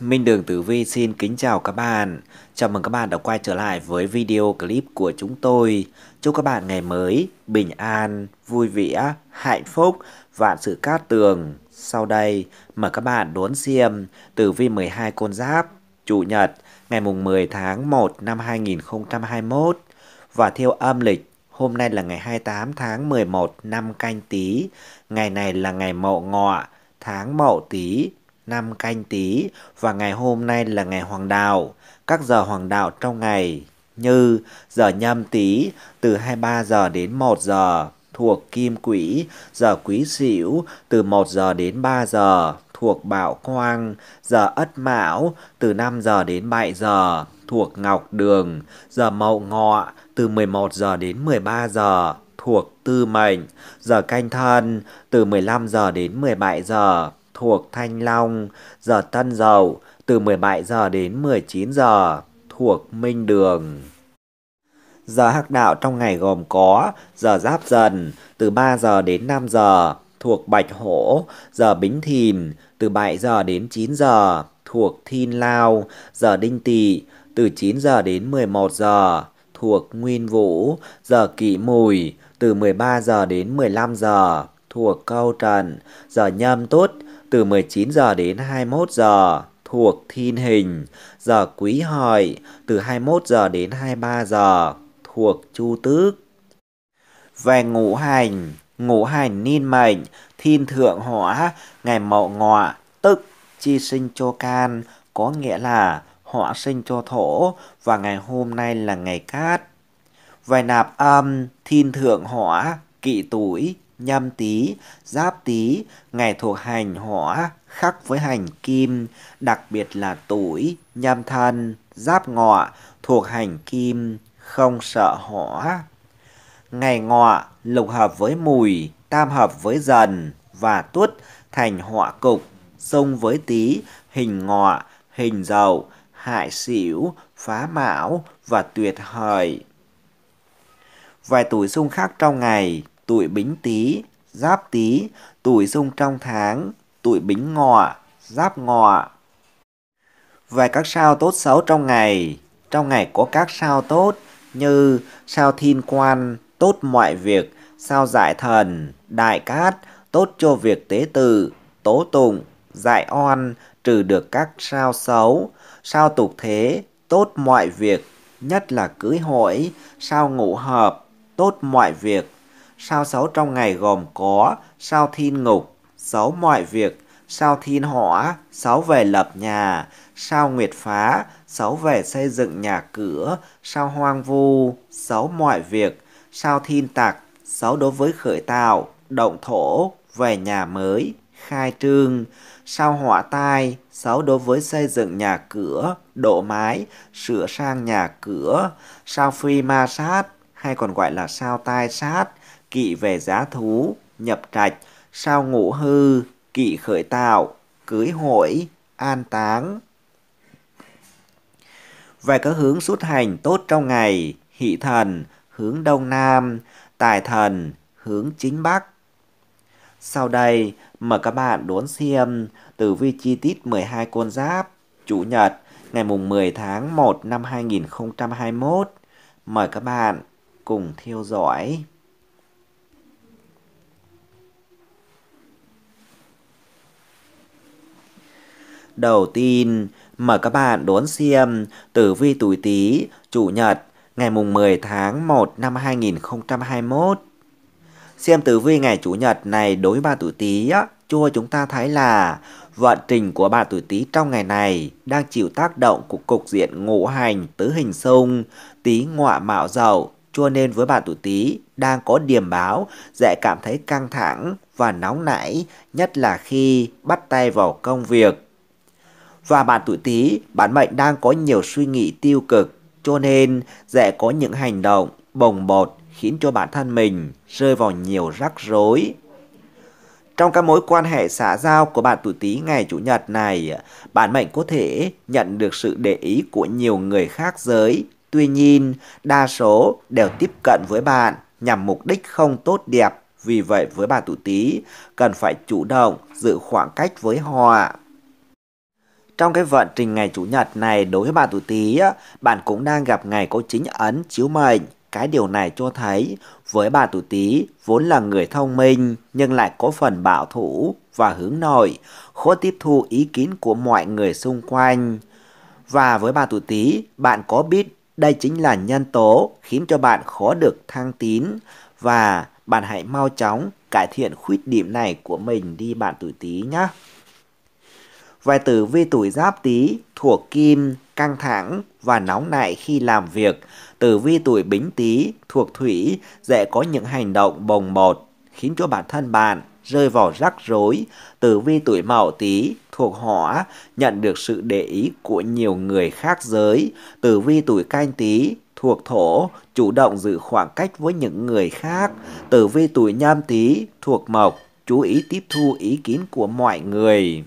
Minh Đường Tử Vi xin kính chào các bạn. Chào mừng các bạn đã quay trở lại với video clip của chúng tôi. Chúc các bạn ngày mới bình an, vui vẻ, hạnh phúc, vạn sự cát tường. Sau đây, mời các bạn đón xem Tử Vi 12 con giáp, Chủ nhật, ngày mùng 10 tháng 1 năm 2021 và theo âm lịch Hôm nay là ngày 28 tháng 11 năm canh tí, ngày này là ngày mậu ngọ, tháng mậu tí, năm canh tý và ngày hôm nay là ngày hoàng đạo. Các giờ hoàng đạo trong ngày như giờ nhâm tý từ 23 giờ đến 1 giờ thuộc kim quỹ, giờ quý sửu từ 1 giờ đến 3 giờ thuộc bảo quang, giờ ất mão từ 5 giờ đến 7 giờ thuộc ngọc đường, giờ mậu ngọ từ 11 giờ đến 13 giờ thuộc tư mệnh, giờ canh thân từ 15 giờ đến 17 giờ thuộc Thanh Long, giờ Tân Dậu từ 17 giờ đến 19 giờ thuộc Minh Đường. Giờ hắc đạo trong ngày gồm có giờ Giáp Dần từ 3 giờ đến 5 giờ thuộc Bạch Hổ, giờ Bính Thìn từ 7 giờ đến 9 giờ thuộc Thiên Lao, giờ Đinh Tỵ từ 9 giờ đến 11 giờ thuộc Nguyên Vũ, giờ Kỵ Mùi từ 13 giờ đến 15 giờ thuộc Câu Trần, giờ Nhâm Tuất từ 19 giờ đến 21 giờ thuộc thiên hình, giờ quý hợi từ 21 giờ đến 23 giờ thuộc chu tước. Về ngũ hành, ngũ hành niên mệnh, thiên thượng hỏa, ngày mậu ngọ, tức chi sinh cho can, có nghĩa là hỏa sinh cho thổ và ngày hôm nay là ngày cát. Về nạp âm, thiên thượng hỏa, kỵ tuổi, nhâm tý, giáp tý, ngày thuộc hành hỏa khắc với hành kim, đặc biệt là tuổi, nhâm thân, giáp ngọ thuộc hành kim, không sợ hỏa. Ngày ngọ lục hợp với mùi, tam hợp với dần và tuất thành họa cục, xung với tý, hình ngọ, hình dầu, hại xỉu, phá mão và tuyệt hời. Vài tuổi xung khắc trong ngày, tuổi bính tý, giáp tý, tuổi dung trong tháng, tuổi bính ngọ, giáp ngọ. Về các sao tốt xấu trong ngày, trong ngày có các sao tốt như sao thiên quan, tốt mọi việc, sao giải thần, đại cát, tốt cho việc tế tự, tố tụng, giải oan. trừ được các sao xấu, sao tục thế, tốt mọi việc, nhất là cưới hỏi, sao ngũ hợp, tốt mọi việc, Sao xấu trong ngày gồm có sao thiên ngục, xấu mọi việc, sao thiên hỏa, xấu về lập nhà, sao nguyệt phá, xấu về xây dựng nhà cửa, sao hoang vu, xấu mọi việc, sao thiên tạc, xấu đối với khởi tạo, động thổ, về nhà mới, khai trương, sao hỏa tai, xấu đối với xây dựng nhà cửa, độ mái, sửa sang nhà cửa, sao phi ma sát, hay còn gọi là sao tai sát, kỵ về giá thú, nhập trạch, sao ngũ hư, kỵ khởi tạo, cưới hội, an táng. Về các hướng xuất hành tốt trong ngày, hỷ thần, hướng đông nam, tài thần, hướng chính bắc. Sau đây, mời các bạn đón xem tử vi chi tiết 12 con giáp, Chủ nhật, ngày mùng 10 tháng 1 năm 2021. Mời các bạn cùng theo dõi. Đầu tiên, mời các bạn đón xem Tử vi tuổi Tý, Chủ nhật, ngày mùng 10 tháng 1 năm 2021. Xem tử vi ngày Chủ nhật này đối với bạn tuổi Tý á, cho chúng ta thấy là vận trình của bạn tuổi Tý trong ngày này đang chịu tác động của cục diện ngũ hành tứ hình xung, Tý ngọa mạo dậu, cho nên với bạn tuổi Tý đang có điểm báo dễ cảm thấy căng thẳng và nóng nảy, nhất là khi bắt tay vào công việc và bạn tuổi Tý, bản mệnh đang có nhiều suy nghĩ tiêu cực, cho nên dễ có những hành động bồng bột khiến cho bản thân mình rơi vào nhiều rắc rối. Trong các mối quan hệ xã giao của bạn tuổi Tý ngày chủ nhật này, bản mệnh có thể nhận được sự để ý của nhiều người khác giới. Tuy nhiên, đa số đều tiếp cận với bạn nhằm mục đích không tốt đẹp. Vì vậy với bạn tuổi Tý, cần phải chủ động giữ khoảng cách với họ. Trong cái vận trình ngày Chủ nhật này đối với bạn tuổi Tý, bạn cũng đang gặp ngày có chính ấn chiếu mệnh. Cái điều này cho thấy với bà tuổi Tý vốn là người thông minh nhưng lại có phần bảo thủ và hướng nội, khó tiếp thu ý kiến của mọi người xung quanh. Và với bà tuổi Tý, bạn có biết đây chính là nhân tố khiến cho bạn khó được thăng tín và bạn hãy mau chóng cải thiện khuyết điểm này của mình đi bạn tuổi Tý nhé. Vài tử vi tuổi giáp tý thuộc kim, căng thẳng và nóng nảy khi làm việc. Tử vi tuổi bính tý thuộc thủy dễ có những hành động bồng bột khiến cho bản thân bạn rơi vào rắc rối. Tử vi tuổi mậu tý thuộc hỏa nhận được sự để ý của nhiều người khác giới. Tử vi tuổi canh tý thuộc thổ chủ động giữ khoảng cách với những người khác. Tử vi tuổi nhâm tý thuộc mộc chú ý tiếp thu ý kiến của mọi người.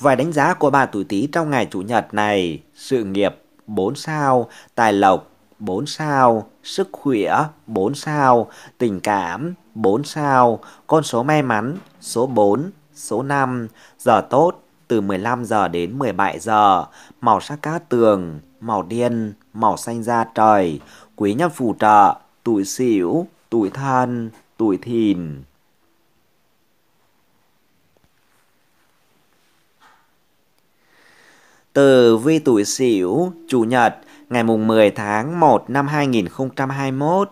Vài đánh giá của bà tuổi Tý trong ngày Chủ nhật này, sự nghiệp 4 sao, tài lộc 4 sao, sức khỏe 4 sao, tình cảm 4 sao, con số may mắn số 4, số 5, giờ tốt từ 15 giờ đến 17 giờ, màu sắc cá tường, màu đen, màu xanh da trời, quý nhân phù trợ, tuổi xỉu, tuổi thân, tuổi thìn. Từ vi tuổi Sửu, Chủ nhật, ngày mùng 10 tháng 1 năm 2021.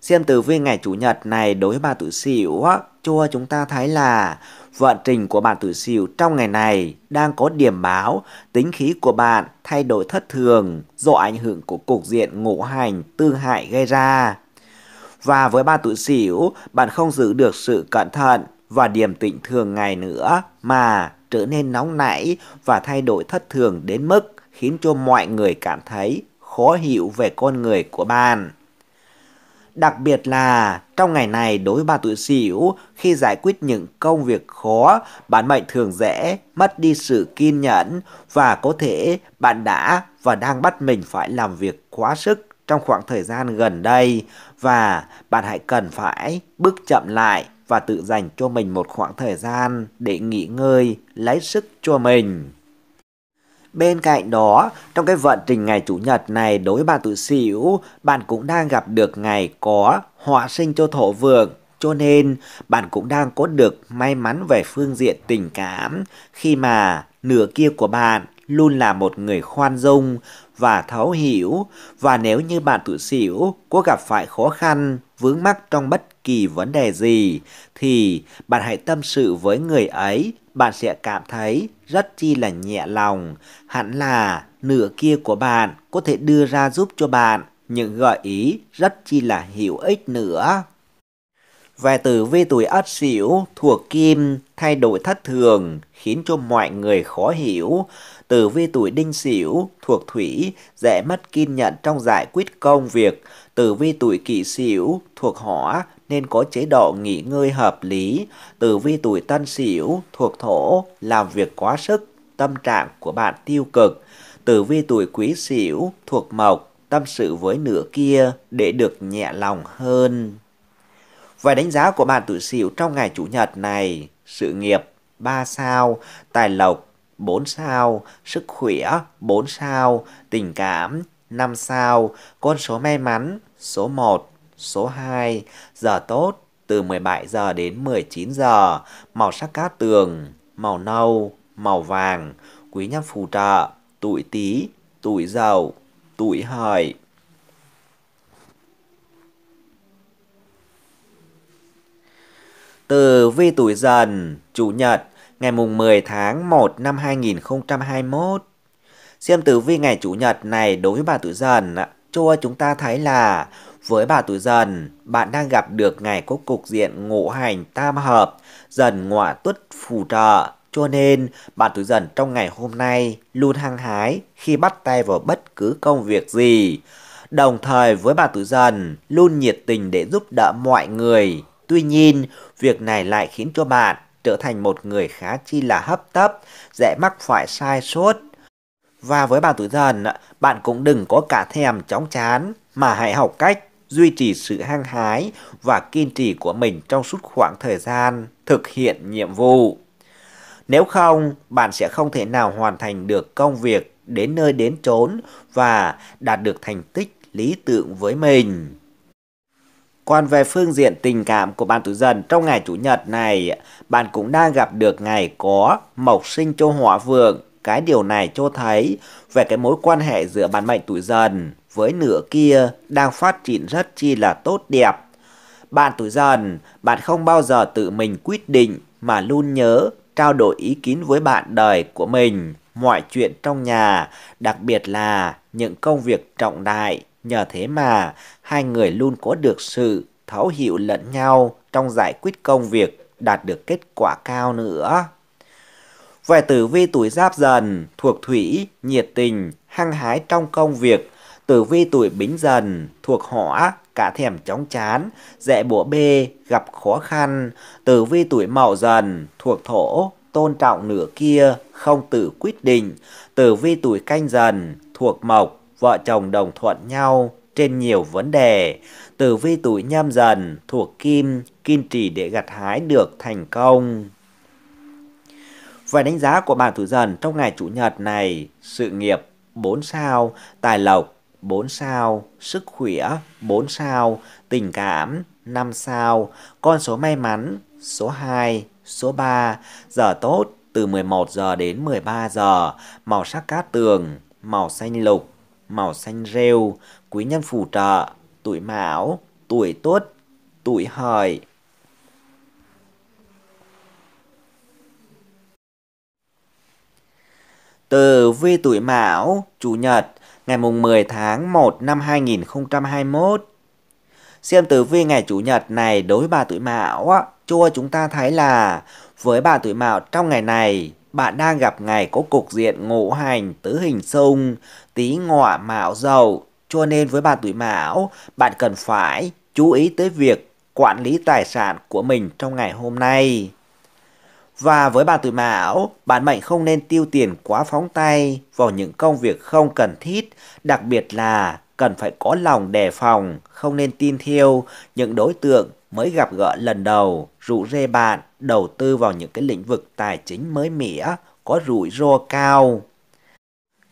Xem tử vi ngày Chủ nhật này đối với bạn tuổi Sửu cho chúng ta thấy là vận trình của bạn tuổi Sửu trong ngày này đang có điểm báo tính khí của bạn thay đổi thất thường do ảnh hưởng của cục diện ngũ hành tương hại gây ra. Và với bạn tuổi Sửu, bạn không giữ được sự cẩn thận và điềm tĩnh thường ngày nữa mà trở nên nóng nảy và thay đổi thất thường đến mức khiến cho mọi người cảm thấy khó hiểu về con người của bạn. Đặc biệt là trong ngày này đối với bà tuổi xỉu, khi giải quyết những công việc khó, bạn mệnh thường dễ mất đi sự kiên nhẫn và có thể bạn đã và đang bắt mình phải làm việc quá sức trong khoảng thời gian gần đây và bạn hãy cần phải bước chậm lại và tự dành cho mình một khoảng thời gian để nghỉ ngơi, lấy sức cho mình. Bên cạnh đó, trong cái vận trình ngày Chủ nhật này đối với bạn tự xỉu, bạn cũng đang gặp được ngày có họa sinh cho thổ vượng. Cho nên, bạn cũng đang có được may mắn về phương diện tình cảm khi mà nửa kia của bạn luôn là một người khoan dung, và thấu hiểu và nếu như bạn tuổi sửu có gặp phải khó khăn, vướng mắc trong bất kỳ vấn đề gì thì bạn hãy tâm sự với người ấy, bạn sẽ cảm thấy rất chi là nhẹ lòng, hẳn là nửa kia của bạn có thể đưa ra giúp cho bạn những gợi ý rất chi là hữu ích nữa. Về tử vi tuổi ất sửu thuộc kim, thay đổi thất thường khiến cho mọi người khó hiểu tử vi tuổi đinh sửu thuộc thủy, dễ mất kiên nhẫn trong giải quyết công việc. Tử vi tuổi kỷ sửu thuộc hỏa, nên có chế độ nghỉ ngơi hợp lý. Tử vi tuổi tân sửu thuộc thổ, làm việc quá sức, tâm trạng của bạn tiêu cực. Tử vi tuổi quý sửu thuộc mộc, tâm sự với nửa kia để được nhẹ lòng hơn. vài đánh giá của bạn tuổi sửu trong ngày chủ nhật này, sự nghiệp 3 sao, tài lộc 4 sao, sức khỏe 4 sao, tình cảm 5 sao, con số may mắn số 1, số 2, giờ tốt từ 17 giờ đến 19 giờ, màu sắc cát tường, màu nâu, màu vàng, quý nhân phù trợ, tuổi Tý, tuổi Dậu, tuổi Hợi. Từ vi tuổi dần, chủ nhật ngày mùng 10 tháng 1 năm 2021. Xem tử vi ngày Chủ nhật này đối với bà tuổi dần, cho chúng ta thấy là với bà tuổi dần, bạn đang gặp được ngày có cục diện ngũ hành tam hợp, dần ngọa tuất phù trợ. Cho nên, bạn tuổi dần trong ngày hôm nay luôn hăng hái khi bắt tay vào bất cứ công việc gì. Đồng thời với bà tuổi dần, luôn nhiệt tình để giúp đỡ mọi người. Tuy nhiên, việc này lại khiến cho bạn trở thành một người khá chi là hấp tấp, dễ mắc phải sai sốt. Và với bạn tuổi dần, bạn cũng đừng có cả thèm chóng chán, mà hãy học cách duy trì sự hăng hái và kiên trì của mình trong suốt khoảng thời gian thực hiện nhiệm vụ. Nếu không, bạn sẽ không thể nào hoàn thành được công việc đến nơi đến chốn và đạt được thành tích lý tưởng với mình. Còn về phương diện tình cảm của bạn tuổi dần trong ngày Chủ nhật này, bạn cũng đang gặp được ngày có mộc sinh cho hỏa vượng. Cái điều này cho thấy về cái mối quan hệ giữa bạn mệnh tuổi dần với nửa kia đang phát triển rất chi là tốt đẹp. Bạn tuổi dần, bạn không bao giờ tự mình quyết định mà luôn nhớ trao đổi ý kiến với bạn đời của mình mọi chuyện trong nhà, đặc biệt là những công việc trọng đại Nhờ thế mà, hai người luôn có được sự thấu hiểu lẫn nhau trong giải quyết công việc, đạt được kết quả cao nữa. Về tử vi tuổi giáp dần, thuộc thủy, nhiệt tình, hăng hái trong công việc. Tử vi tuổi bính dần, thuộc hỏa, cả thèm chóng chán, dễ bủa bê, gặp khó khăn. Tử vi tuổi mậu dần, thuộc thổ, tôn trọng nửa kia, không tự quyết định. Tử vi tuổi canh dần, thuộc mộc, vợ chồng đồng thuận nhau trên nhiều vấn đề. Tử vi tuổi nhâm dần thuộc kim, kim trì để gặt hái được thành công. Về đánh giá của bạn tuổi dần trong ngày chủ nhật này, sự nghiệp 4 sao, tài lộc 4 sao, sức khỏe 4 sao, tình cảm 5 sao, con số may mắn số 2, số 3, giờ tốt từ 11 giờ đến 13 giờ, màu sắc cát tường, màu xanh lục màu xanh rêu, quý nhân phù trợ, tuổi mão, tuổi tốt, tuổi hợi. Từ vi tuổi Mão, Chủ nhật, ngày mùng 10 tháng 1 năm 2021. Xem tử vi ngày Chủ nhật này đối với bà tuổi mão á, cho chúng ta thấy là với bà tuổi mão trong ngày này, bạn đang gặp ngày có cục diện ngũ hành tứ hình xung, tý ngọ mạo dầu. Cho nên với bạn tuổi mão, bạn cần phải chú ý tới việc quản lý tài sản của mình trong ngày hôm nay. Và với bạn tuổi mão, bạn mệnh không nên tiêu tiền quá phóng tay vào những công việc không cần thiết, đặc biệt là cần phải có lòng đề phòng, không nên tin theo những đối tượng mới gặp gỡ lần đầu, rủ rê bạn đầu tư vào những cái lĩnh vực tài chính mới mẻ có rủi ro cao.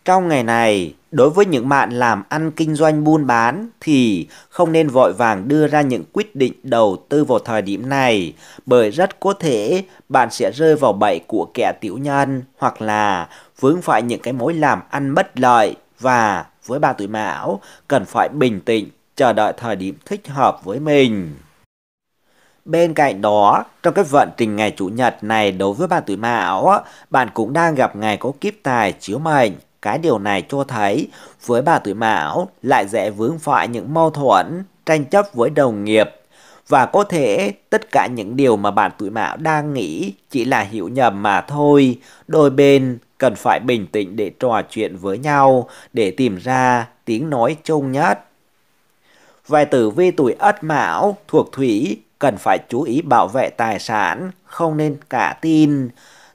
Trong ngày này, đối với những bạn làm ăn kinh doanh buôn bán thì không nên vội vàng đưa ra những quyết định đầu tư vào thời điểm này bởi rất có thể bạn sẽ rơi vào bẫy của kẻ tiểu nhân hoặc là vướng phải những cái mối làm ăn bất lợi và với ba tuổi mão cần phải bình tĩnh chờ đợi thời điểm thích hợp với mình. Bên cạnh đó, trong cái vận trình ngày Chủ nhật này đối với bạn tuổi mão, bạn cũng đang gặp ngày có kiếp tài chiếu mệnh. Cái điều này cho thấy với bà tuổi mão lại dễ vướng phải những mâu thuẫn, tranh chấp với đồng nghiệp. Và có thể tất cả những điều mà bạn tuổi mão đang nghĩ chỉ là hiểu nhầm mà thôi. Đôi bên cần phải bình tĩnh để trò chuyện với nhau để tìm ra tiếng nói chung nhất. Vài tử vi tuổi Ất Mão thuộc Thủy cần phải chú ý bảo vệ tài sản, không nên cả tin.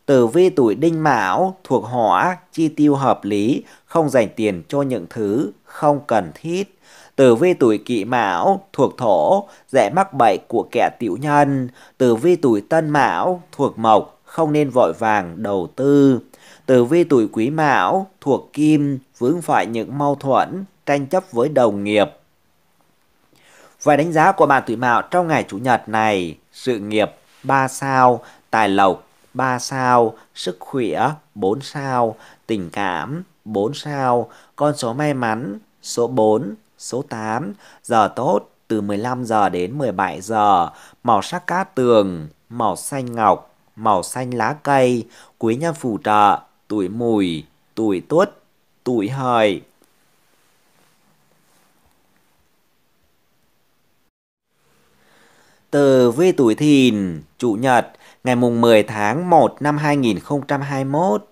Tử vi tuổi đinh mão thuộc hỏa, chi tiêu hợp lý, không dành tiền cho những thứ không cần thiết. Tử vi tuổi kỵ mão thuộc thổ, dễ mắc bệnh của kẻ tiểu nhân. Tử vi tuổi tân mão thuộc mộc, không nên vội vàng đầu tư. Tử vi tuổi quý mão thuộc kim, vướng phải những mâu thuẫn, tranh chấp với đồng nghiệp Vài đánh giá của bạn tuổi mạo trong ngày Chủ nhật này, sự nghiệp 3 sao, tài lộc 3 sao, sức khỏe 4 sao, tình cảm 4 sao, con số may mắn số 4, số 8, giờ tốt từ 15 giờ đến 17 giờ, màu sắc cát tường, màu xanh ngọc, màu xanh lá cây, quý nhân phù trợ, tuổi mùi, tuổi tuất, tuổi hợi. Từ vi tuổi thìn, chủ nhật, ngày mùng 10 tháng 1 năm 2021.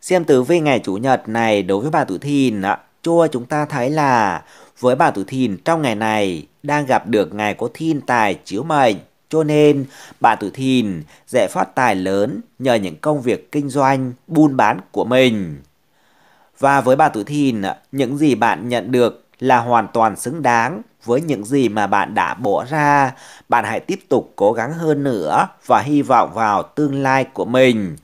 Xem tử vi ngày chủ nhật này đối với bà tuổi thìn ạ, cho chúng ta thấy là với bà tuổi thìn trong ngày này đang gặp được ngày có thiên tài chiếu mệnh. Cho nên, bà tuổi thìn dễ phát tài lớn nhờ những công việc kinh doanh, buôn bán của mình. Và với bà tuổi thìn, những gì bạn nhận được là hoàn toàn xứng đáng với những gì mà bạn đã bỏ ra. Bạn hãy tiếp tục cố gắng hơn nữa và hy vọng vào tương lai của mình.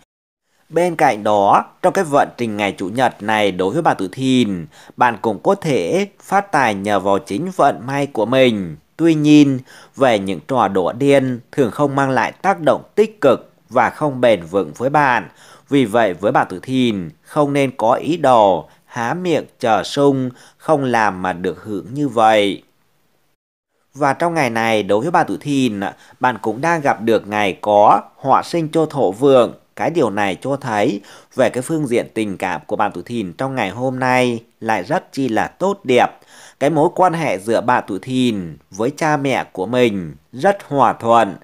Bên cạnh đó, trong cái vận trình ngày Chủ nhật này đối với bạn tuổi thìn, bạn cũng có thể phát tài nhờ vào chính vận may của mình. Tuy nhiên, về những trò đổ điên thường không mang lại tác động tích cực và không bền vững với bạn. Vì vậy với bạn tuổi thìn, không nên có ý đồ há miệng chờ sung, không làm mà được hưởng như vậy. Và trong ngày này đối với bà tuổi thìn, bạn cũng đang gặp được ngày có họa sinh cho thổ vượng. Cái điều này cho thấy về cái phương diện tình cảm của bạn tuổi thìn trong ngày hôm nay lại rất chi là tốt đẹp. Cái mối quan hệ giữa bạn tuổi thìn với cha mẹ của mình rất hòa thuận.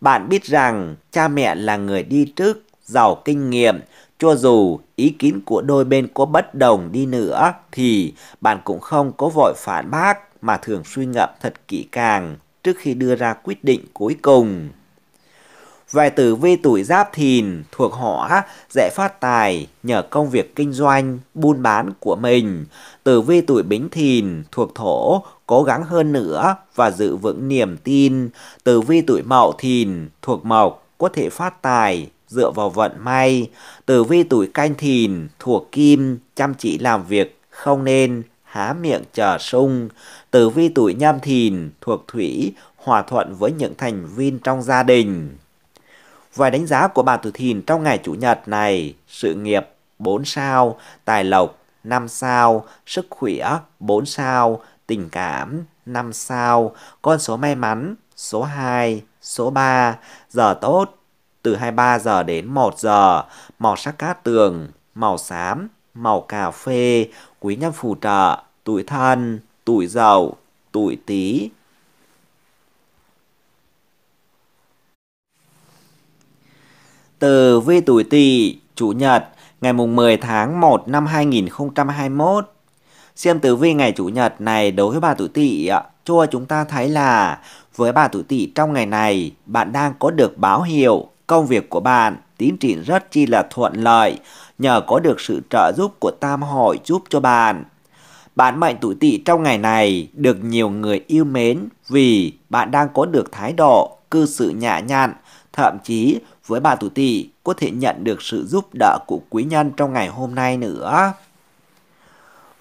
Bạn biết rằng cha mẹ là người đi trước, giàu kinh nghiệm, cho dù ý kiến của đôi bên có bất đồng đi nữa thì bạn cũng không có vội phản bác mà thường suy ngẫm thật kỹ càng trước khi đưa ra quyết định cuối cùng. Về tử vi tuổi giáp thìn thuộc hỏa dễ phát tài nhờ công việc kinh doanh, buôn bán của mình. Tử vi tuổi bính thìn thuộc thổ cố gắng hơn nữa và giữ vững niềm tin. Tử vi tuổi mậu thìn thuộc mộc có thể phát tài dựa vào vận may. Tử vi tuổi canh thìn, thuộc kim, chăm chỉ làm việc, không nên há miệng chờ sung. Tử vi tuổi nhâm thìn, thuộc thủy, hòa thuận với những thành viên trong gia đình. Vài đánh giá của bà tuổi thìn trong ngày Chủ nhật này, sự nghiệp 4 sao, tài lộc 5 sao, sức khỏe 4 sao, tình cảm 5 sao, con số may mắn số 2, số 3, giờ tốt từ 23 giờ đến 1 giờ, màu sắc cát tường, màu xám, màu cà phê, quý nhân phù trợ, tuổi thân, tuổi dậu, tuổi tý. Từ vi tuổi tỵ, chủ nhật, ngày mùng 10 tháng 1 năm 2021. Xem tử vi ngày chủ nhật này đối với bà tuổi tỵ cho chúng ta thấy là với bà tuổi tỵ trong ngày này, bạn đang có được báo hiệu Công việc của bạn tiến triển rất chi là thuận lợi nhờ có được sự trợ giúp của tam hội giúp cho bạn. Bạn mệnh tuổi tỵ trong ngày này được nhiều người yêu mến vì bạn đang có được thái độ cư xử nhã nhặn, thậm chí với bạn tuổi tỵ có thể nhận được sự giúp đỡ của quý nhân trong ngày hôm nay nữa.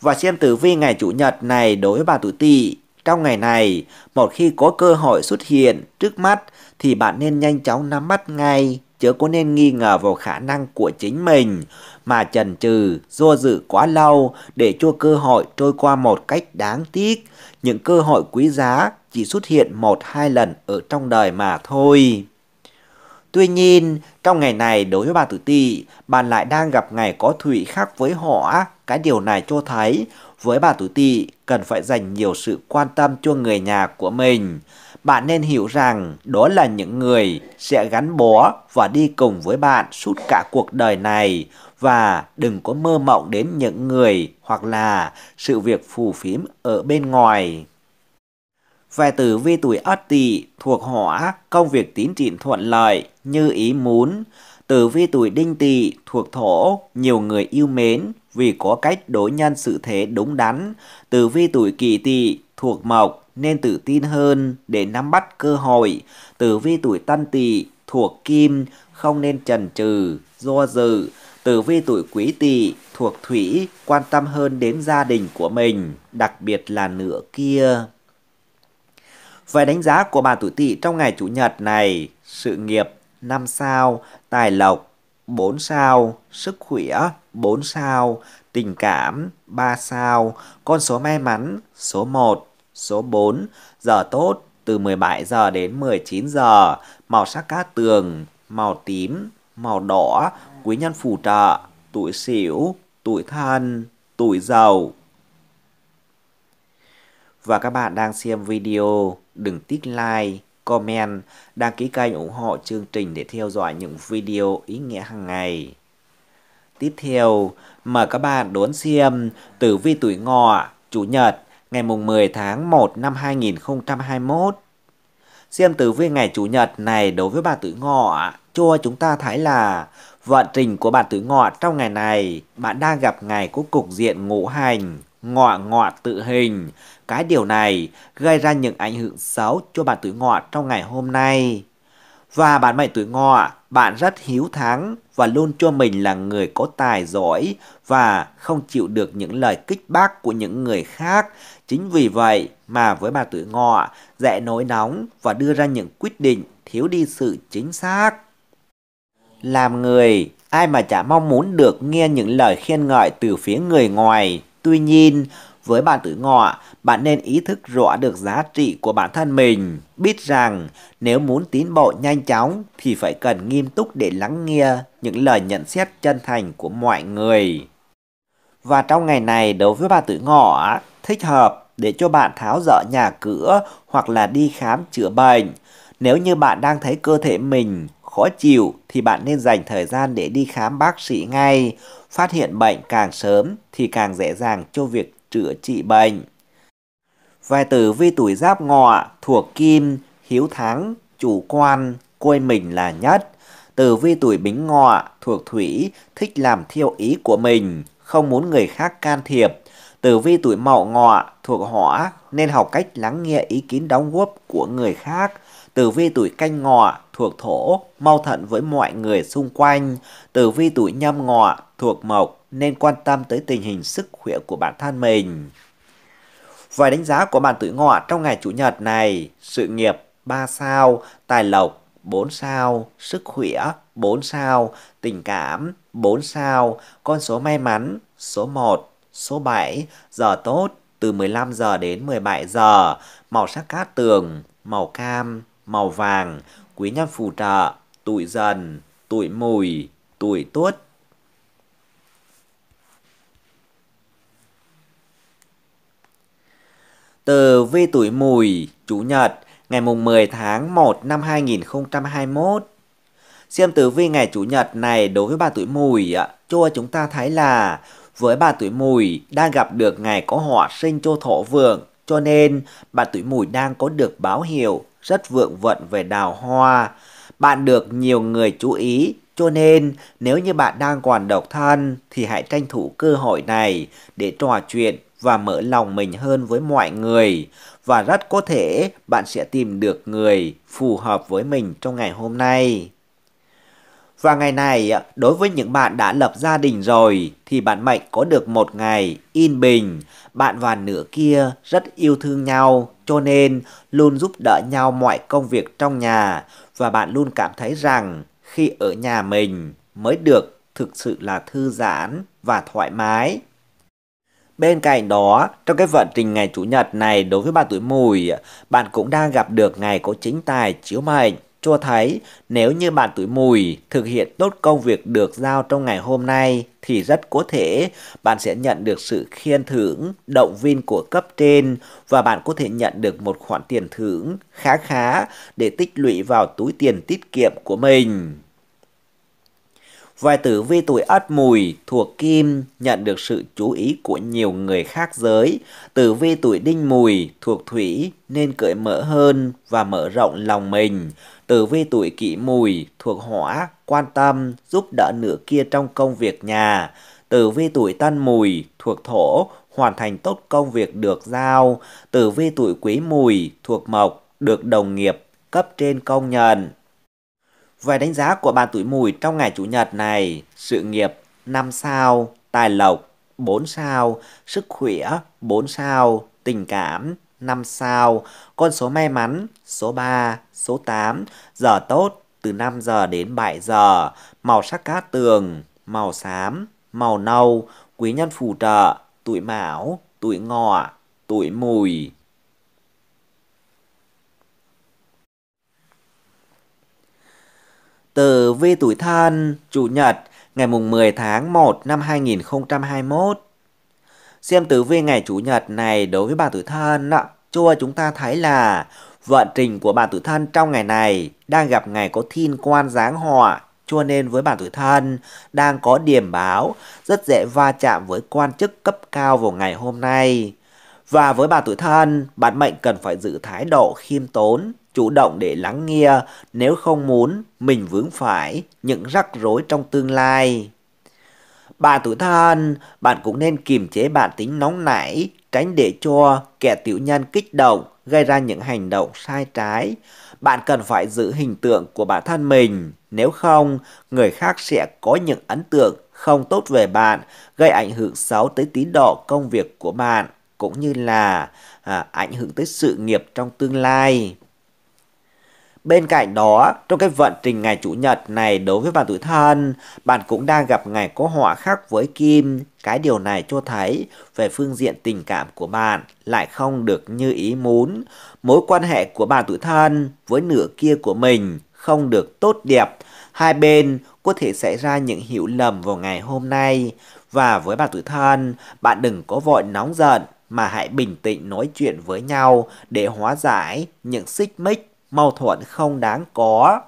Và xem tử vi ngày chủ nhật này đối với bà tuổi tỵ, trong ngày này, một khi có cơ hội xuất hiện trước mắt thì bạn nên nhanh chóng nắm bắt ngay, chớ có nên nghi ngờ vào khả năng của chính mình mà chần chừ, do dự quá lâu để cho cơ hội trôi qua một cách đáng tiếc. Những cơ hội quý giá chỉ xuất hiện một hai lần ở trong đời mà thôi. Tuy nhiên, trong ngày này đối với bà Tử tỵ, bạn lại đang gặp ngày có thủy khác với họa, cái điều này cho thấy với bà tuổi tỵ cần phải dành nhiều sự quan tâm cho người nhà của mình. Bạn nên hiểu rằng đó là những người sẽ gắn bó và đi cùng với bạn suốt cả cuộc đời này và đừng có mơ mộng đến những người hoặc là sự việc phù phiếm ở bên ngoài. Về tử vi tuổi Ất Tỵ thuộc hỏa, công việc tiến triển thuận lợi như ý muốn. Tử vi tuổi Đinh Tỵ thuộc thổ, nhiều người yêu mến, vì có cách đối nhân sự thế đúng đắn, từ vi tuổi kỳ tỵ thuộc mộc nên tự tin hơn để nắm bắt cơ hội, từ vi tuổi tân tỵ thuộc kim không nên chần chừ, do dự, Tử vi tuổi quý tỵ thuộc thủy quan tâm hơn đến gia đình của mình, đặc biệt là nửa kia. Về đánh giá của bà tuổi tỵ trong ngày chủ nhật này, sự nghiệp năm sao, tài lộc 4 sao, sức khỏe 4 sao, tình cảm 3 sao, con số may mắn số 1, số 4, giờ tốt từ 17 giờ đến 19 giờ, màu sắc cát tường, màu tím, màu đỏ, quý nhân phù trợ, tuổi xỉu, tuổi thân, tuổi giàu. Và các bạn đang xem video, đừng tích like comment, đăng ký kênh ủng hộ chương trình để theo dõi những video ý nghĩa hàng ngày. Tiếp theo, mời các bạn đón xem tử vi tuổi ngọ, Chủ nhật, ngày mùng 10 tháng 1 năm 2021. Xem tử vi ngày Chủ nhật này đối với bạn tuổi ngọ cho chúng ta thấy là vận trình của bạn tuổi ngọ trong ngày này, bạn đang gặp ngày của cục diện ngũ hành, ngọ ngọ tự hình, cái điều này gây ra những ảnh hưởng xấu cho bạn tuổi ngọ trong ngày hôm nay. Và bạn mệnh tuổi ngọ, bạn rất hiếu thắng và luôn cho mình là người có tài giỏi và không chịu được những lời kích bác của những người khác. Chính vì vậy mà với bà tuổi ngọ, dễ nổi nóng và đưa ra những quyết định thiếu đi sự chính xác. Làm người, ai mà chả mong muốn được nghe những lời khen ngợi từ phía người ngoài. Tuy nhiên, với bạn tuổi ngọ, bạn nên ý thức rõ được giá trị của bản thân mình. Biết rằng nếu muốn tiến bộ nhanh chóng thì phải cần nghiêm túc để lắng nghe những lời nhận xét chân thành của mọi người. Và trong ngày này đối với bạn tuổi ngọ, thích hợp để cho bạn tháo dỡ nhà cửa hoặc là đi khám chữa bệnh. Nếu như bạn đang thấy cơ thể mình khó chịu thì bạn nên dành thời gian để đi khám bác sĩ ngay. Phát hiện bệnh càng sớm thì càng dễ dàng cho việc chữa trị bệnh. Vài tử vi tuổi giáp ngọ thuộc kim, hiếu thắng, chủ quan, quê mình là nhất. Tử vi tuổi bính ngọ thuộc thủy, thích làm theo ý của mình, không muốn người khác can thiệp. Tử vi tuổi mậu ngọ thuộc hỏa nên học cách lắng nghe ý kiến đóng góp của người khác. Tử vi tuổi canh ngọ thuộc thổ, mau thận với mọi người xung quanh. Tử vi tuổi nhâm ngọ thuộc mộc, nên quan tâm tới tình hình sức khỏe của bản thân mình. Vài đánh giá của bạn tuổi ngọ trong ngày Chủ nhật này, sự nghiệp 3 sao, tài lộc 4 sao, sức khỏe 4 sao, tình cảm 4 sao, con số may mắn số 1, số 7, giờ tốt từ 15 giờ đến 17 giờ, màu sắc cát tường, màu cam, màu vàng, quý nhân phù trợ, tuổi dần, tuổi mùi, tuổi tuất, Tờ vi tuổi Mùi, Chủ nhật, ngày mùng 10 tháng 1 năm 2021. Xem tử vi ngày Chủ nhật này đối với bà tuổi Mùi, cho chúng ta thấy là với bà tuổi Mùi đang gặp được ngày có họa sinh cho thổ vượng, cho nên bà tuổi Mùi đang có được báo hiệu rất vượng vận về đào hoa. Bạn được nhiều người chú ý cho nên nếu như bạn đang còn độc thân thì hãy tranh thủ cơ hội này để trò chuyện và mở lòng mình hơn với mọi người và rất có thể bạn sẽ tìm được người phù hợp với mình trong ngày hôm nay. Và ngày này, đối với những bạn đã lập gia đình rồi, thì bạn mệnh có được một ngày yên bình, bạn và nửa kia rất yêu thương nhau, cho nên luôn giúp đỡ nhau mọi công việc trong nhà, và bạn luôn cảm thấy rằng khi ở nhà mình mới được thực sự là thư giãn và thoải mái. Bên cạnh đó, trong cái vận trình ngày Chủ nhật này đối với bạn tuổi mùi, bạn cũng đang gặp được ngày có chính tài chiếu mệnh cho thấy nếu như bạn tuổi mùi thực hiện tốt công việc được giao trong ngày hôm nay thì rất có thể bạn sẽ nhận được sự khiên thưởng, động viên của cấp trên và bạn có thể nhận được một khoản tiền thưởng khá khá để tích lũy vào túi tiền tiết kiệm của mình. Vài tử vi tuổi ất mùi thuộc kim nhận được sự chú ý của nhiều người khác giới. Tử vi tuổi đinh mùi thuộc thủy nên cởi mở hơn và mở rộng lòng mình. Tử vi tuổi kỷ mùi thuộc hỏa quan tâm giúp đỡ nửa kia trong công việc nhà. Tử vi tuổi tân mùi thuộc thổ hoàn thành tốt công việc được giao. Tử vi tuổi quý mùi thuộc mộc được đồng nghiệp cấp trên công nhận. Về đánh giá của bạn tuổi mùi trong ngày Chủ nhật này, sự nghiệp 5 sao, tài lộc 4 sao, sức khỏe 4 sao, tình cảm 5 sao, con số may mắn số 3, số 8, giờ tốt từ 5 giờ đến 7 giờ, màu sắc cát tường, màu xám, màu nâu, quý nhân phù trợ, tuổi mão, tuổi ngọ, tuổi mùi. Tờ Vi Tuổi Thân, Chủ nhật, ngày mùng 10 tháng 1 năm 2021. Xem tử vi ngày Chủ nhật này đối với bà Tuổi Thân ạ. Cho chúng ta thấy là vận trình của bà Tuổi Thân trong ngày này đang gặp ngày có thiên quan giáng họa cho nên với bản tuổi thân đang có điểm báo rất dễ va chạm với quan chức cấp cao vào ngày hôm nay. Và với bà tuổi thân, bản mệnh cần phải giữ thái độ khiêm tốn, chủ động để lắng nghe nếu không muốn mình vướng phải những rắc rối trong tương lai. Bà tuổi thân, bạn cũng nên kiềm chế bản tính nóng nảy, tránh để cho kẻ tiểu nhân kích động gây ra những hành động sai trái. Bạn cần phải giữ hình tượng của bản thân mình, nếu không người khác sẽ có những ấn tượng không tốt về bạn, gây ảnh hưởng xấu tới tín độ công việc của bạn cũng như là à, ảnh hưởng tới sự nghiệp trong tương lai. Bên cạnh đó, trong cái vận trình ngày Chủ nhật này đối với bạn tuổi thân, bạn cũng đang gặp ngày có họa khác với Kim. Cái điều này cho thấy về phương diện tình cảm của bạn lại không được như ý muốn. Mối quan hệ của bạn tuổi thân với nửa kia của mình không được tốt đẹp. Hai bên có thể xảy ra những hiểu lầm vào ngày hôm nay. Và với bạn tuổi thân, bạn đừng có vội nóng giận mà hãy bình tĩnh nói chuyện với nhau để hóa giải những xích mích mâu thuẫn không đáng có.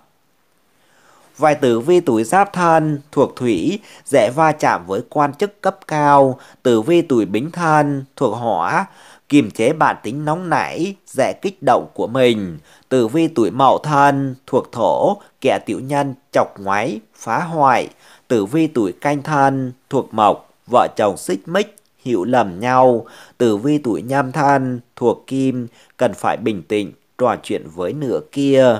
Vài tử vi tuổi giáp thân thuộc thủy dễ va chạm với quan chức cấp cao, tử vi tuổi bính thân thuộc hỏa kiềm chế bản tính nóng nảy, dễ kích động của mình. Tử vi tuổi mậu thân thuộc thổ, kẻ tiểu nhân chọc ngoáy, phá hoại. Tử vi tuổi canh thân thuộc mộc, vợ chồng xích mích, hiểu lầm nhau. Tử vi tuổi nhâm thân thuộc kim, cần phải bình tĩnh, trò chuyện với nửa kia.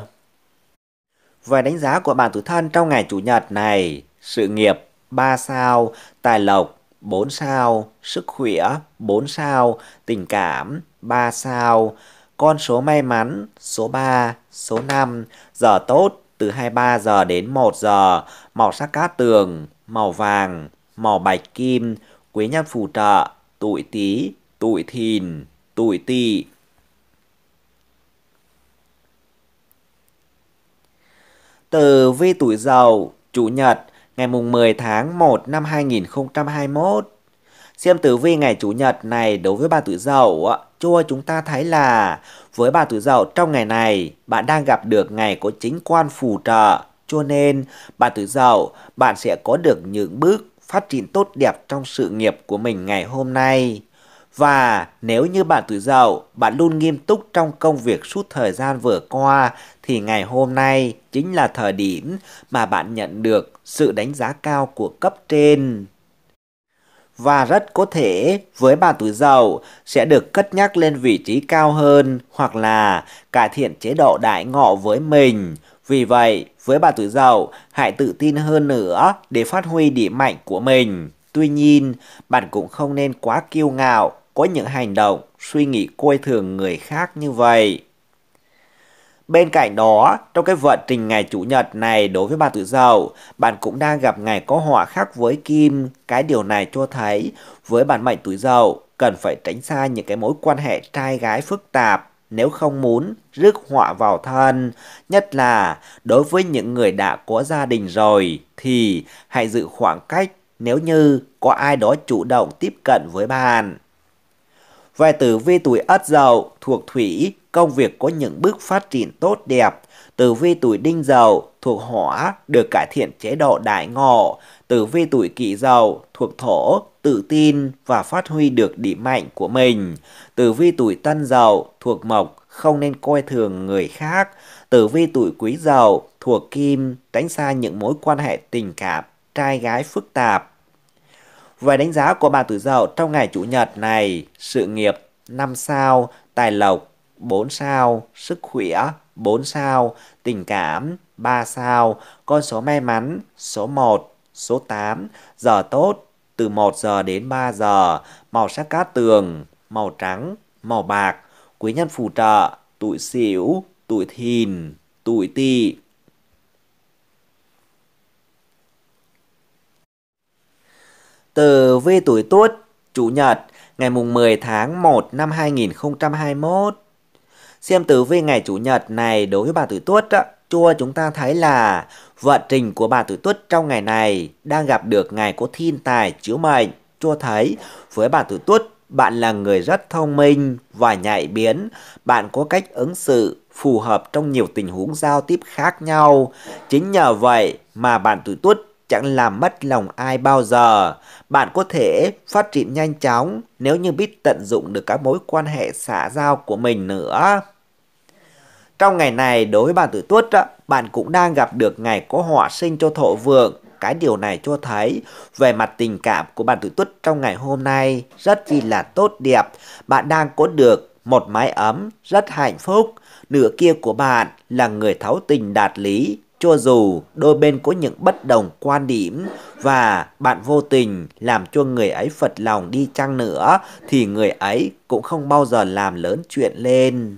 Vài đánh giá của bạn tử thân trong ngày Chủ nhật này, sự nghiệp 3 sao, tài lộc 4 sao, sức khỏe 4 sao, tình cảm 3 sao, con số may mắn số 3, số 5, giờ tốt từ 23 giờ đến 1 giờ, màu sắc cát tường, màu vàng, màu bạch kim, quý nhân phù trợ, tuổi tí, tuổi thìn, tuổi tỵ. Từ Vi Tuổi Dậu, Chủ nhật, ngày mùng 10 tháng 1 năm 2021. Xem tử vi ngày Chủ nhật này đối với bà tuổi Dậu, cho chúng ta thấy là với bà tuổi Dậu trong ngày này, bạn đang gặp được ngày có chính quan phù trợ, cho nên bà tuổi Dậu, bạn sẽ có được những bước phát triển tốt đẹp trong sự nghiệp của mình ngày hôm nay. Và nếu như bạn tuổi dậu, bạn luôn nghiêm túc trong công việc suốt thời gian vừa qua, thì ngày hôm nay chính là thời điểm mà bạn nhận được sự đánh giá cao của cấp trên. Và rất có thể với bạn tuổi dậu sẽ được cất nhắc lên vị trí cao hơn hoặc là cải thiện chế độ đại ngọ với mình. Vì vậy, với bạn tuổi dậu hãy tự tin hơn nữa để phát huy điểm mạnh của mình. Tuy nhiên, bạn cũng không nên quá kiêu ngạo có những hành động, suy nghĩ coi thường người khác như vậy. Bên cạnh đó, trong cái vận trình ngày Chủ nhật này đối với bà tự dậu, bạn cũng đang gặp ngày có họa khác với Kim. Cái điều này cho thấy, với bản mệnh tuổi dậu, cần phải tránh xa những cái mối quan hệ trai gái phức tạp nếu không muốn rước họa vào thân. Nhất là đối với những người đã có gia đình rồi thì hãy giữ khoảng cách nếu như có ai đó chủ động tiếp cận với bạn. Vài tử vi tuổi Ất Dậu thuộc Thủy, công việc có những bước phát triển tốt đẹp. Tử vi tuổi Đinh Dậu thuộc Hỏa được cải thiện chế độ đại ngộ. Tử vi tuổi Kỷ Dậu thuộc Thổ tự tin và phát huy được điểm mạnh của mình. Tử vi tuổi Tân Dậu thuộc Mộc không nên coi thường người khác. Tử vi tuổi Quý Dậu thuộc Kim tránh xa những mối quan hệ tình cảm trai gái phức tạp về đánh giá của bà Tử Dậu trong ngày Chủ nhật này, sự nghiệp 5 sao, tài lộc 4 sao, sức khỏe 4 sao, tình cảm 3 sao, con số may mắn số 1, số 8, giờ tốt từ 1 giờ đến 3 giờ, màu sắc cát tường, màu trắng, màu bạc, quý nhân phù trợ, tuổi xỉu, tuổi thìn, tuổi tỵ. Tờ v tuổi Tuất, Chủ nhật, ngày mùng 10 tháng 1 năm 2021. Xem tử vi ngày Chủ nhật này đối với bà tuổi Tuất á, chua chúng ta thấy là vận trình của bà tuổi Tuất trong ngày này đang gặp được ngày có thiên tài chiếu mệnh, chua thấy với bà tuổi Tuất bạn là người rất thông minh và nhạy biến, bạn có cách ứng xử phù hợp trong nhiều tình huống giao tiếp khác nhau. Chính nhờ vậy mà bạn tuổi Tuất chẳng làm mất lòng ai bao giờ. Bạn có thể phát triển nhanh chóng nếu như biết tận dụng được các mối quan hệ xã giao của mình nữa. Trong ngày này, đối với bạn tuổi tuất, bạn cũng đang gặp được ngày có họa sinh cho thổ vượng. Cái điều này cho thấy về mặt tình cảm của bạn tuổi tuất trong ngày hôm nay rất chi là tốt đẹp. Bạn đang có được một mái ấm rất hạnh phúc. Nửa kia của bạn là người thấu tình đạt lý, cho dù đôi bên có những bất đồng quan điểm và bạn vô tình làm cho người ấy phật lòng đi chăng nữa thì người ấy cũng không bao giờ làm lớn chuyện lên.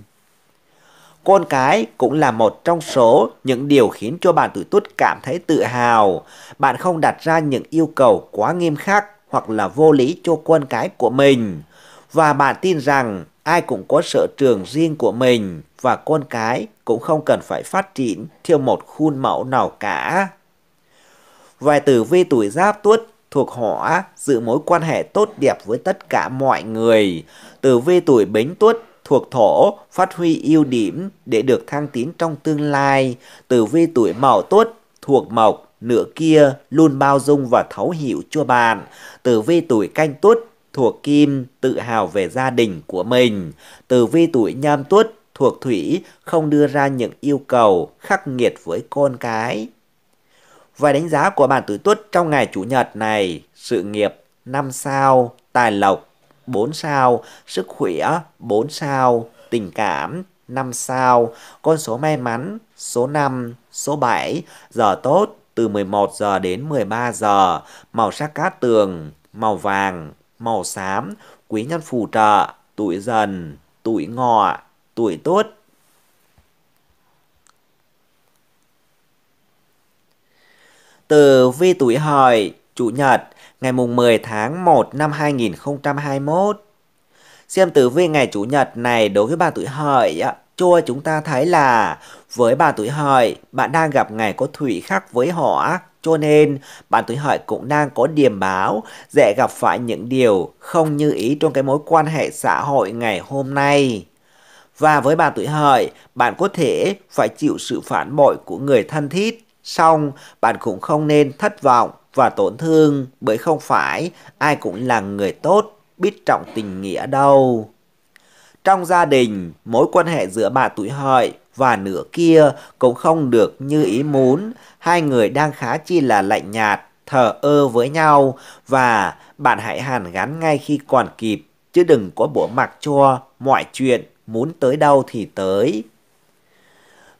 Con cái cũng là một trong số những điều khiến cho bạn tuổi tuất cảm thấy tự hào. Bạn không đặt ra những yêu cầu quá nghiêm khắc hoặc là vô lý cho con cái của mình. Và bạn tin rằng ai cũng có sở trường riêng của mình và con cái cũng không cần phải phát triển theo một khuôn mẫu nào cả. Vài tử vi tuổi giáp tuất thuộc hỏa giữ mối quan hệ tốt đẹp với tất cả mọi người. Tử vi tuổi bính tuất thuộc thổ phát huy ưu điểm để được thăng tiến trong tương lai. Tử vi tuổi mậu tuất thuộc mộc nửa kia luôn bao dung và thấu hiểu cho bạn. Tử vi tuổi canh tuất thuộc kim tự hào về gia đình của mình. Tử vi tuổi nhâm tuất thuộc thủy không đưa ra những yêu cầu khắc nghiệt với con cái. Vài đánh giá của bạn tuổi tuất trong ngày Chủ nhật này, sự nghiệp 5 sao, tài lộc 4 sao, sức khỏe 4 sao, tình cảm 5 sao, con số may mắn số 5, số 7, giờ tốt từ 11 giờ đến 13 giờ, màu sắc cát tường, màu vàng, màu xám, quý nhân phù trợ, tuổi dần, tuổi ngọ tuổi tốt. Từ vi tuổi hợi, Chủ nhật, ngày mùng 10 tháng 1 năm 2021. Xem tử vi ngày Chủ nhật này đối với bạn tuổi hợi cho chúng ta thấy là với bạn tuổi hợi, bạn đang gặp ngày có thủy khắc với họ cho nên bạn tuổi hợi cũng đang có điềm báo dễ gặp phải những điều không như ý trong cái mối quan hệ xã hội ngày hôm nay. Và với bà tuổi hợi, bạn có thể phải chịu sự phản bội của người thân thiết. Song, bạn cũng không nên thất vọng và tổn thương bởi không phải ai cũng là người tốt, biết trọng tình nghĩa đâu. Trong gia đình, mối quan hệ giữa bà tuổi hợi và nửa kia cũng không được như ý muốn. Hai người đang khá chi là lạnh nhạt, thờ ơ với nhau và bạn hãy hàn gắn ngay khi còn kịp chứ đừng có bộ mặc cho mọi chuyện muốn tới đâu thì tới.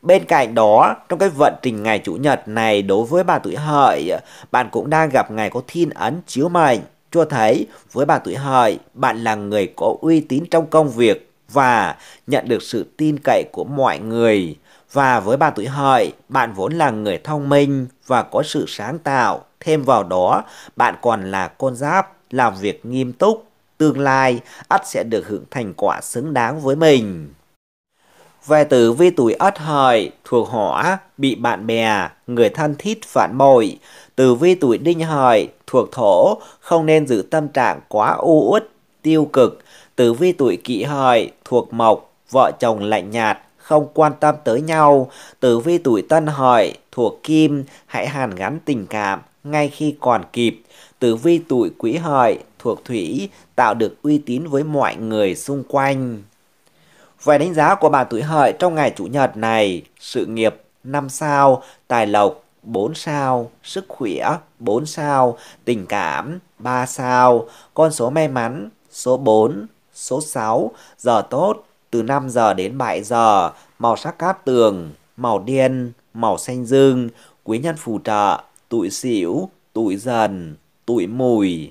Bên cạnh đó, trong cái vận trình ngày Chủ nhật này đối với bà tuổi hợi, bạn cũng đang gặp ngày có thiên ấn chiếu mệnh. Cho thấy, với bà tuổi hợi, bạn là người có uy tín trong công việc và nhận được sự tin cậy của mọi người. Và với bà tuổi hợi, bạn vốn là người thông minh và có sự sáng tạo. Thêm vào đó, bạn còn là con giáp, làm việc nghiêm túc, tương lai, ắt sẽ được hưởng thành quả xứng đáng với mình. Về tử vi tuổi ất hợi, thuộc hỏa, bị bạn bè, người thân thích phản bội. Tử vi tuổi đinh hợi, thuộc thổ, không nên giữ tâm trạng quá u uất, tiêu cực. Tử vi tuổi kỷ hợi, thuộc mộc, vợ chồng lạnh nhạt, không quan tâm tới nhau. Tử vi tuổi tân hợi, thuộc kim, hãy hàn gắn tình cảm ngay khi còn kịp. Tử vi tuổi quý hợi, thuộc thủy, tạo được uy tín với mọi người xung quanh. Về đánh giá của bà tuổi hợi trong ngày Chủ nhật này, sự nghiệp 5 sao, tài lộc 4 sao, sức khỏe 4 sao, tình cảm 3 sao, con số may mắn số 4, số 6, giờ tốt từ 5 giờ đến 7 giờ, màu sắc cát tường, màu đen, màu xanh dương, quý nhân phù trợ, tuổi xỉu, tuổi dần, tuổi mùi.